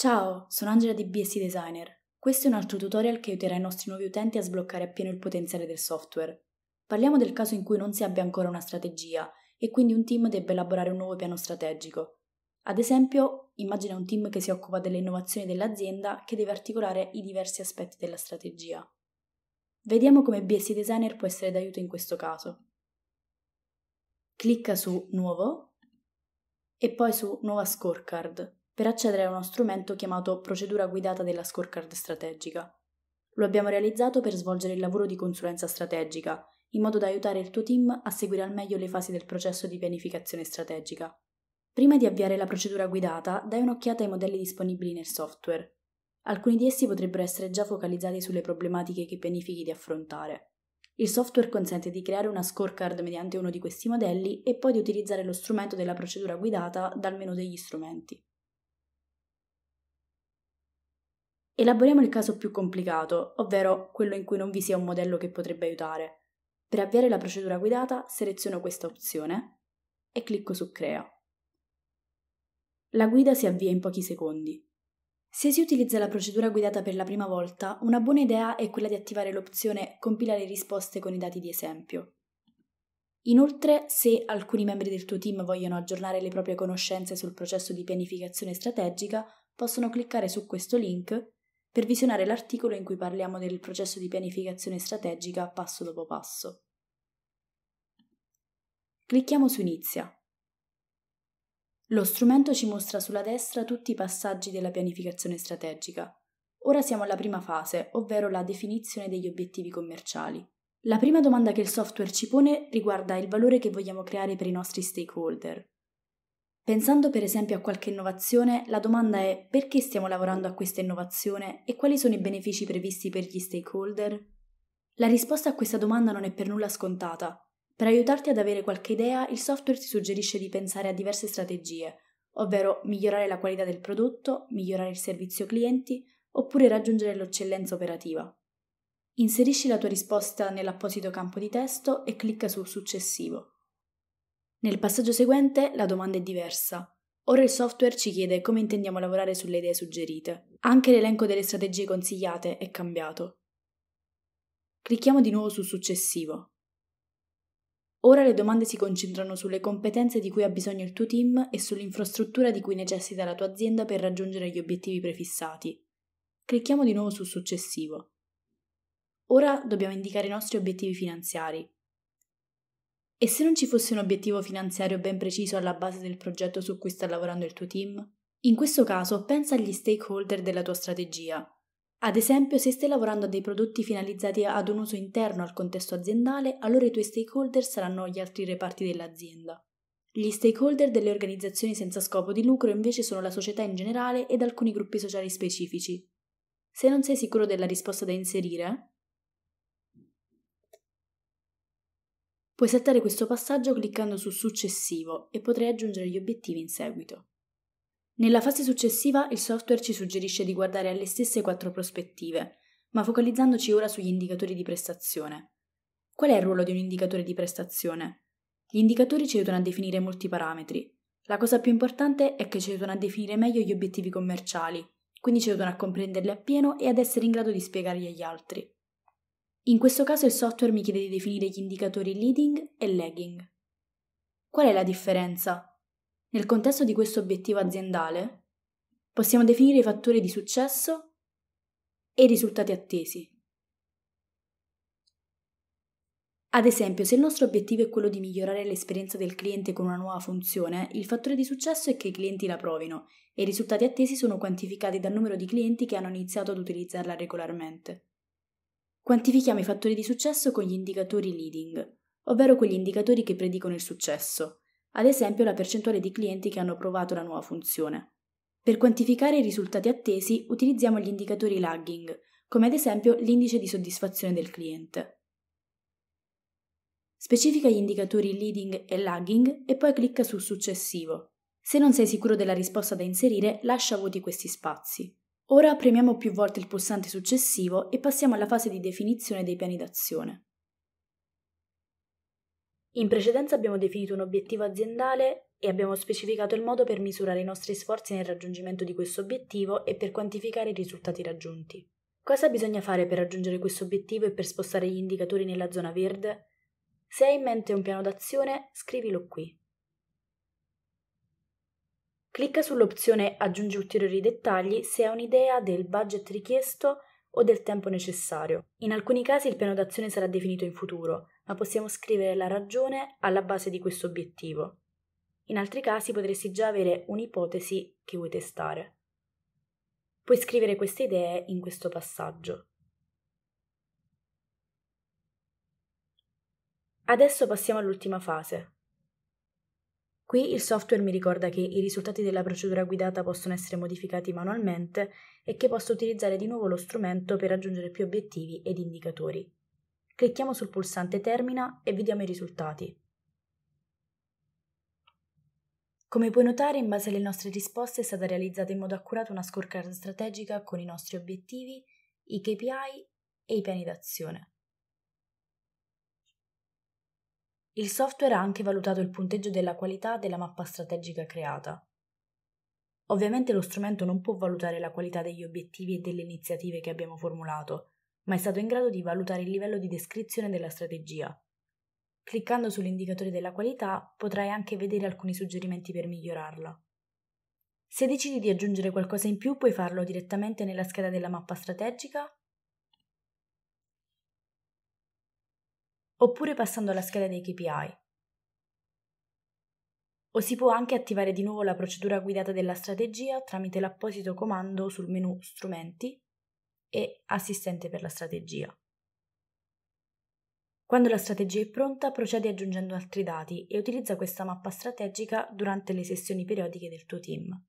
Ciao, sono Angela di BSC Designer. Questo è un altro tutorial che aiuterà i nostri nuovi utenti a sbloccare appieno il potenziale del software. Parliamo del caso in cui non si abbia ancora una strategia e quindi un team debba elaborare un nuovo piano strategico. Ad esempio, immagina un team che si occupa delle innovazioni dell'azienda che deve articolare i diversi aspetti della strategia. Vediamo come BSC Designer può essere d'aiuto in questo caso. Clicca su Nuovo e poi su Nuova Scorecard per accedere a uno strumento chiamato Procedura guidata della scorecard strategica. Lo abbiamo realizzato per svolgere il lavoro di consulenza strategica, in modo da aiutare il tuo team a seguire al meglio le fasi del processo di pianificazione strategica. Prima di avviare la procedura guidata, dai un'occhiata ai modelli disponibili nel software. Alcuni di essi potrebbero essere già focalizzati sulle problematiche che pianifichi di affrontare. Il software consente di creare una scorecard mediante uno di questi modelli e poi di utilizzare lo strumento della procedura guidata dal menu degli strumenti. Elaboriamo il caso più complicato, ovvero quello in cui non vi sia un modello che potrebbe aiutare. Per avviare la procedura guidata seleziono questa opzione e clicco su Crea. La guida si avvia in pochi secondi. Se si utilizza la procedura guidata per la prima volta, una buona idea è quella di attivare l'opzione Compilare risposte con i dati di esempio. Inoltre, se alcuni membri del tuo team vogliono aggiornare le proprie conoscenze sul processo di pianificazione strategica, possono cliccare su questo link per visionare l'articolo in cui parliamo del processo di pianificazione strategica passo dopo passo. Clicchiamo su Inizia. Lo strumento ci mostra sulla destra tutti i passaggi della pianificazione strategica. Ora siamo alla prima fase, ovvero la definizione degli obiettivi commerciali. La prima domanda che il software ci pone riguarda il valore che vogliamo creare per i nostri stakeholder. Pensando per esempio a qualche innovazione, la domanda è perché stiamo lavorando a questa innovazione e quali sono i benefici previsti per gli stakeholder? La risposta a questa domanda non è per nulla scontata. Per aiutarti ad avere qualche idea, il software ti suggerisce di pensare a diverse strategie, ovvero migliorare la qualità del prodotto, migliorare il servizio clienti oppure raggiungere l'eccellenza operativa. Inserisci la tua risposta nell'apposito campo di testo e clicca su successivo. Nel passaggio seguente la domanda è diversa. Ora il software ci chiede come intendiamo lavorare sulle idee suggerite. Anche l'elenco delle strategie consigliate è cambiato. Clicchiamo di nuovo su Successivo. Ora le domande si concentrano sulle competenze di cui ha bisogno il tuo team e sull'infrastruttura di cui necessita la tua azienda per raggiungere gli obiettivi prefissati. Clicchiamo di nuovo su Successivo. Ora dobbiamo indicare i nostri obiettivi finanziari. E se non ci fosse un obiettivo finanziario ben preciso alla base del progetto su cui sta lavorando il tuo team? In questo caso pensa agli stakeholder della tua strategia. Ad esempio, se stai lavorando a dei prodotti finalizzati ad un uso interno al contesto aziendale, allora i tuoi stakeholder saranno gli altri reparti dell'azienda. Gli stakeholder delle organizzazioni senza scopo di lucro invece sono la società in generale ed alcuni gruppi sociali specifici. Se non sei sicuro della risposta da inserire, Puoi saltare questo passaggio cliccando su Successivo e potrai aggiungere gli obiettivi in seguito. Nella fase successiva il software ci suggerisce di guardare alle stesse quattro prospettive, ma focalizzandoci ora sugli indicatori di prestazione. Qual è il ruolo di un indicatore di prestazione? Gli indicatori ci aiutano a definire molti parametri. La cosa più importante è che ci aiutano a definire meglio gli obiettivi commerciali, quindi ci aiutano a comprenderli appieno e ad essere in grado di spiegarli agli altri. In questo caso il software mi chiede di definire gli indicatori leading e lagging. Qual è la differenza? Nel contesto di questo obiettivo aziendale, possiamo definire i fattori di successo e i risultati attesi. Ad esempio, se il nostro obiettivo è quello di migliorare l'esperienza del cliente con una nuova funzione, il fattore di successo è che i clienti la provino e i risultati attesi sono quantificati dal numero di clienti che hanno iniziato ad utilizzarla regolarmente. Quantifichiamo i fattori di successo con gli indicatori leading, ovvero quegli indicatori che predicono il successo, ad esempio la percentuale di clienti che hanno provato la nuova funzione. Per quantificare i risultati attesi utilizziamo gli indicatori lagging, come ad esempio l'indice di soddisfazione del cliente. Specifica gli indicatori leading e lagging e poi clicca sul successivo. Se non sei sicuro della risposta da inserire, lascia vuoti questi spazi. Ora premiamo più volte il pulsante successivo e passiamo alla fase di definizione dei piani d'azione. In precedenza abbiamo definito un obiettivo aziendale e abbiamo specificato il modo per misurare i nostri sforzi nel raggiungimento di questo obiettivo e per quantificare i risultati raggiunti. Cosa bisogna fare per raggiungere questo obiettivo e per spostare gli indicatori nella zona verde? Se hai in mente un piano d'azione, scrivilo qui. Clicca sull'opzione Aggiungi ulteriori dettagli se ha un'idea del budget richiesto o del tempo necessario. In alcuni casi il piano d'azione sarà definito in futuro, ma possiamo scrivere la ragione alla base di questo obiettivo. In altri casi potresti già avere un'ipotesi che vuoi testare. Puoi scrivere queste idee in questo passaggio. Adesso passiamo all'ultima fase, Qui il software mi ricorda che i risultati della procedura guidata possono essere modificati manualmente e che posso utilizzare di nuovo lo strumento per raggiungere più obiettivi ed indicatori. Clicchiamo sul pulsante Termina e vediamo i risultati. Come puoi notare, in base alle nostre risposte è stata realizzata in modo accurato una scorecard strategica con i nostri obiettivi, i KPI e i piani d'azione. Il software ha anche valutato il punteggio della qualità della mappa strategica creata. Ovviamente lo strumento non può valutare la qualità degli obiettivi e delle iniziative che abbiamo formulato, ma è stato in grado di valutare il livello di descrizione della strategia. Cliccando sull'indicatore della qualità potrai anche vedere alcuni suggerimenti per migliorarla. Se decidi di aggiungere qualcosa in più puoi farlo direttamente nella scheda della mappa strategica oppure passando alla scheda dei KPI. O si può anche attivare di nuovo la procedura guidata della strategia tramite l'apposito comando sul menu Strumenti e Assistente per la strategia. Quando la strategia è pronta, procedi aggiungendo altri dati e utilizza questa mappa strategica durante le sessioni periodiche del tuo team.